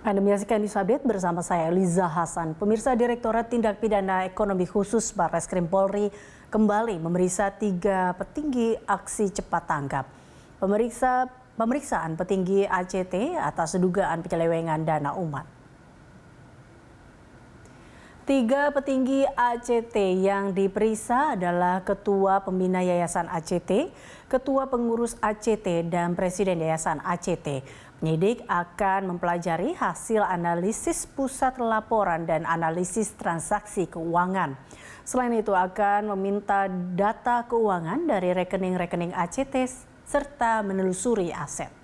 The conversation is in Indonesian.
Anda menyaksikan update bersama saya Eliza Hasan. Pemirsa Direktorat Tindak Pidana Ekonomi Khusus Barreskrim Polri kembali memeriksa tiga petinggi aksi cepat Tangkap Pemeriksa pemeriksaan petinggi ACT atas dugaan penyelewengan dana umat. Tiga petinggi ACT yang diperiksa adalah Ketua Pembina Yayasan ACT, Ketua Pengurus ACT, dan Presiden Yayasan ACT. Penyidik akan mempelajari hasil analisis pusat laporan dan analisis transaksi keuangan. Selain itu akan meminta data keuangan dari rekening-rekening ACT serta menelusuri aset.